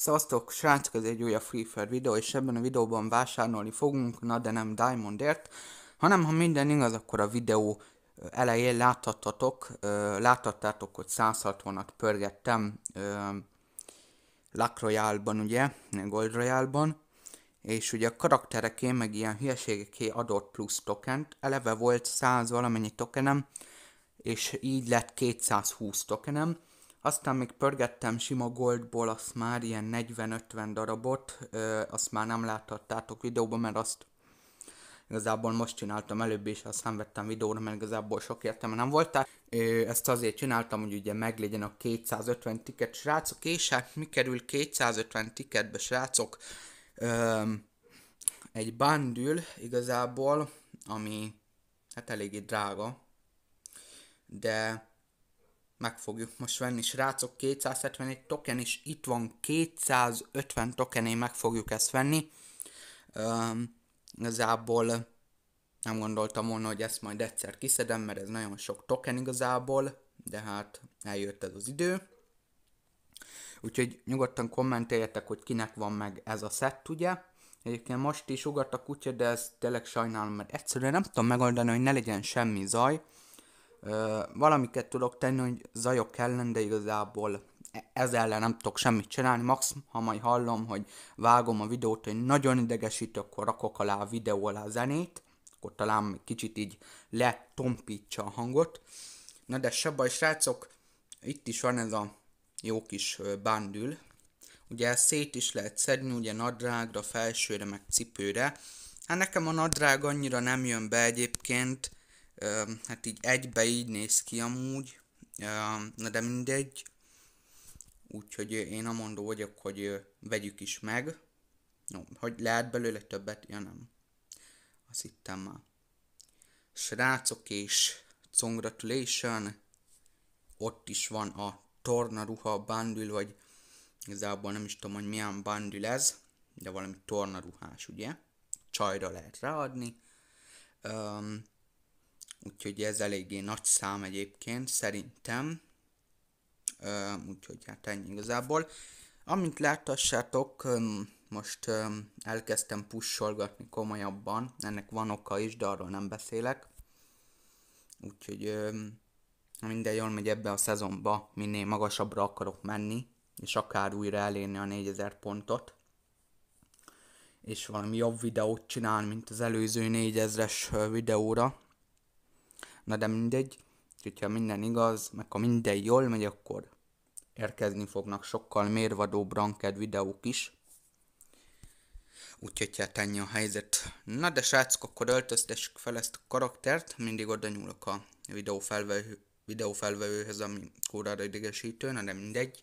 Szevasztok, srácok, ez egy újabb Free Fair videó, és ebben a videóban vásárolni fogunk, na de nem Diamondért, hanem ha minden igaz, akkor a videó elején láthattatok, láthattátok, hogy 160-at pörgettem Lack Royale-ban, ugye, Gold Royale-ban, és ugye a karaktereké meg ilyen hülyeségeké adott plusz tokent, eleve volt 100 valamennyi tokenem, és így lett 220 tokenem, aztán még pörgettem sima goldból, azt már ilyen 40-50 darabot, ö, azt már nem láthattátok videóban, mert azt igazából most csináltam előbb is, nem vettem videóra, mert igazából sok értelme nem volt. Tehát, ö, ezt azért csináltam, hogy ugye meglegyen a 250 tiket, srácok, és hát mi kerül 250 tiketbe, srácok? Ö, egy bandül igazából, ami hát eléggé drága, de meg fogjuk most venni. Srácok, 271 token is itt van, 250 tokené meg fogjuk ezt venni. Um, igazából nem gondoltam volna, hogy ezt majd egyszer kiszedem, mert ez nagyon sok token igazából, de hát eljött ez az idő. Úgyhogy nyugodtan kommenteljetek, hogy kinek van meg ez a szett, ugye? Egyébként most is ugat a kutya, de ez tényleg sajnálom, mert egyszerűen nem tudom megoldani, hogy ne legyen semmi zaj valamiket tudok tenni, hogy zajok ellen, de igazából e- ez ellen nem tudok semmit csinálni. Max, ha majd hallom, hogy vágom a videót, hogy nagyon idegesít, akkor rakok alá a videó alá a zenét, akkor talán kicsit így letompítsa a hangot. Na de se baj, srácok, itt is van ez a jó kis bandül. Ugye ezt szét is lehet szedni, ugye nadrágra, felsőre, meg cipőre. Hát nekem a nadrág annyira nem jön be egyébként, hát így egybe így néz ki amúgy, na de mindegy. Úgyhogy én mondó vagyok, hogy vegyük is meg. No, hogy lehet belőle többet? Ja nem. Azt hittem már. Srácok és congratulation. Ott is van a tornaruha bandül, vagy igazából nem is tudom, hogy milyen bandül ez, de valami tornaruhás, ugye? Csajra lehet ráadni. Um, úgyhogy ez eléggé nagy szám egyébként szerintem, úgyhogy hát ennyi igazából. Amint láttassátok, most elkezdtem pusholgatni komolyabban, ennek van oka is, de arról nem beszélek. Úgyhogy ha minden jól megy ebbe a szezonba, minél magasabbra akarok menni, és akár újra elérni a 4000 pontot, és valami jobb videót csinál, mint az előző 4000-es videóra, Na de mindegy, hogyha minden igaz, meg ha minden jól megy, akkor érkezni fognak sokkal mérvadó branked videók is. Úgyhogy hát ennyi a helyzet. Na de srácok, akkor öltöztessük fel ezt a karaktert, mindig oda nyúlok a videó videófelvevőhöz, ami kórára idegesítő, na de mindegy.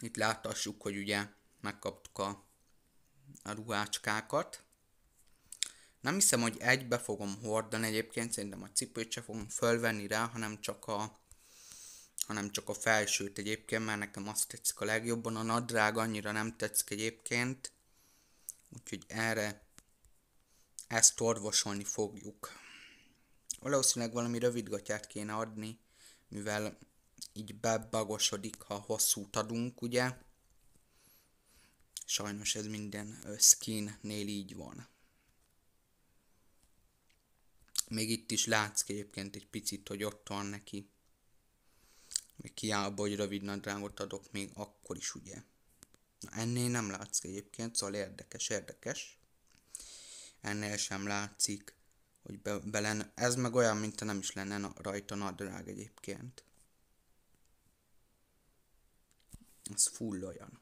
Itt láthassuk, hogy ugye megkaptuk a, a ruhácskákat. Nem hiszem, hogy egybe fogom hordani egyébként, szerintem a cipőt sem fogom fölvenni rá, hanem csak a hanem csak a felsőt egyébként, mert nekem azt tetszik a legjobban, a nadrág annyira nem tetszik egyébként, úgyhogy erre ezt orvosolni fogjuk. Valószínűleg valami rövidgatyát kéne adni, mivel így bebagosodik, ha hosszút adunk, ugye? Sajnos ez minden skinnél így van. Még itt is látsz egyébként egy picit, hogy ott van neki. Még kiállba, hogy rövid nadrágot adok még akkor is, ugye. Na, ennél nem látszik egyébként, szóval érdekes, érdekes. Ennél sem látszik, hogy be, belen... Ez meg olyan, mint nem is lenne na, rajta nadrág egyébként. Ez full olyan.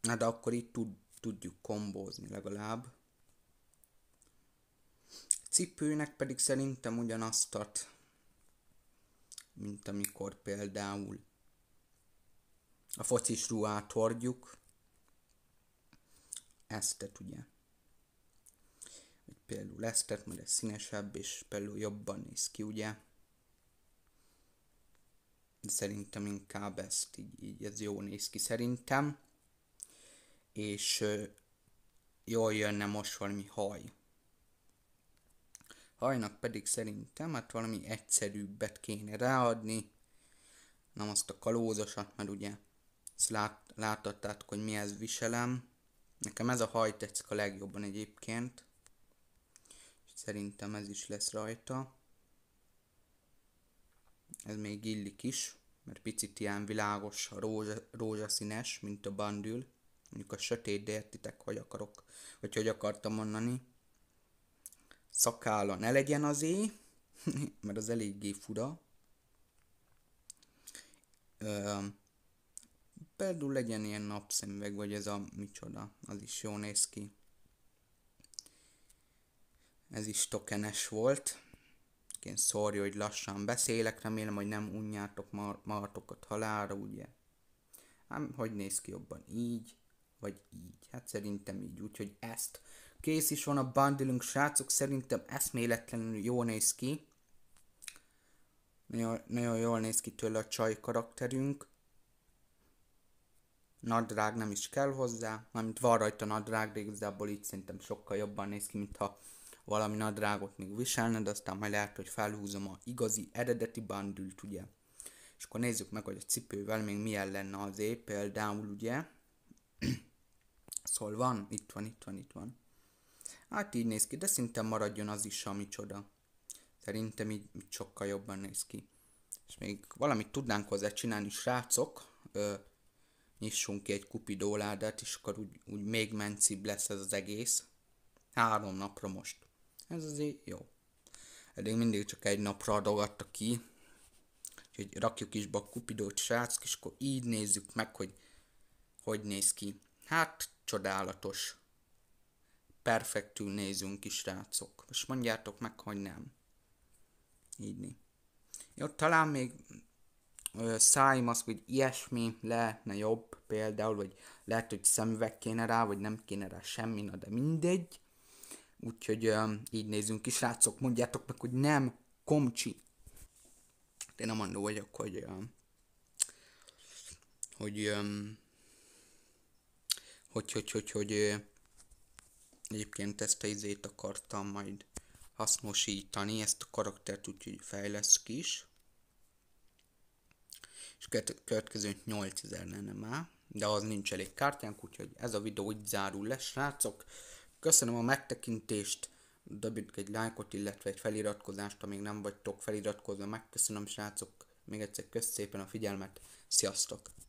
Na de akkor itt tud, tudjuk kombózni legalább cipőnek pedig szerintem ugyanazt ad, mint amikor például a focis ruhát hordjuk, eztet ugye. Vagy például eztet, mert ez színesebb, és például jobban néz ki, ugye. De szerintem inkább ezt így, így ez jó néz ki szerintem. És jól jönne most valami haj. Hajnak pedig szerintem hát valami egyszerűbbet kéne ráadni, nem azt a kalózosat, mert ugye ezt lát, láthattátok, hogy ez viselem. Nekem ez a haj tetszik a legjobban egyébként. szerintem ez is lesz rajta. Ez még illik is, mert picit ilyen világos, rózsa, rózsaszínes, mint a bandül. Mondjuk a sötét, de értitek, hogy akarok, vagy hogy akartam mondani szakála ne legyen azé, mert az eléggé fura. Ö, például legyen ilyen napszemüveg, vagy ez a micsoda, az is jó néz ki. Ez is tokenes volt. Én szorja, hogy lassan beszélek, remélem, hogy nem unjátok mar- martokat halára, ugye? Ám, hogy néz ki jobban? Így, vagy így? Hát szerintem így, úgyhogy ezt Kész is van a bundlünk, srácok, szerintem eszméletlenül jól néz ki. Nagyon, nagyon jól néz ki tőle a csaj karakterünk. Nadrág nem is kell hozzá, mármint van rajta nadrág, de igazából így szerintem sokkal jobban néz ki, mintha valami nadrágot még viselned, aztán majd lehet, hogy felhúzom a igazi, eredeti bandült, ugye. És akkor nézzük meg, hogy a cipővel még milyen lenne az épp, például, ugye. szóval van, itt van, itt van, itt van. Hát így néz ki, de szinte maradjon az is, ami csoda. Szerintem így, így sokkal jobban néz ki. És még valamit tudnánk hozzá csinálni, srácok, ö, nyissunk ki egy kupidóládát, és akkor úgy, úgy még mencibb lesz ez az egész. Három napra most. Ez azért jó. Eddig mindig csak egy napra adogatta ki. Úgyhogy rakjuk is be a kupidót, srác, és akkor így nézzük meg, hogy hogy néz ki. Hát, csodálatos perfektül nézünk is, rácok. És mondjátok meg, hogy nem. Így. Jó, talán még az, hogy ilyesmi lehetne jobb például, vagy lehet, hogy szemüveg kéne rá, vagy nem kéne rá semmi, na de mindegy. Úgyhogy ö, így nézünk is, rácok, mondjátok meg, hogy nem komcsi. Én nem mondó vagyok, hogy ö, hogy, ö, hogy, hogy, hogy, hogy, hogy Egyébként ezt a izét akartam majd hasznosítani, ezt a karaktert úgyhogy fejlesztjük is. És következő 8000 lenne már, de az nincs elég kártyánk, úgyhogy ez a videó így zárul le, srácok. Köszönöm a megtekintést, dobjuk egy lájkot, illetve egy feliratkozást, ha még nem vagytok feliratkozva, megköszönöm srácok, még egyszer kösz szépen a figyelmet, sziasztok!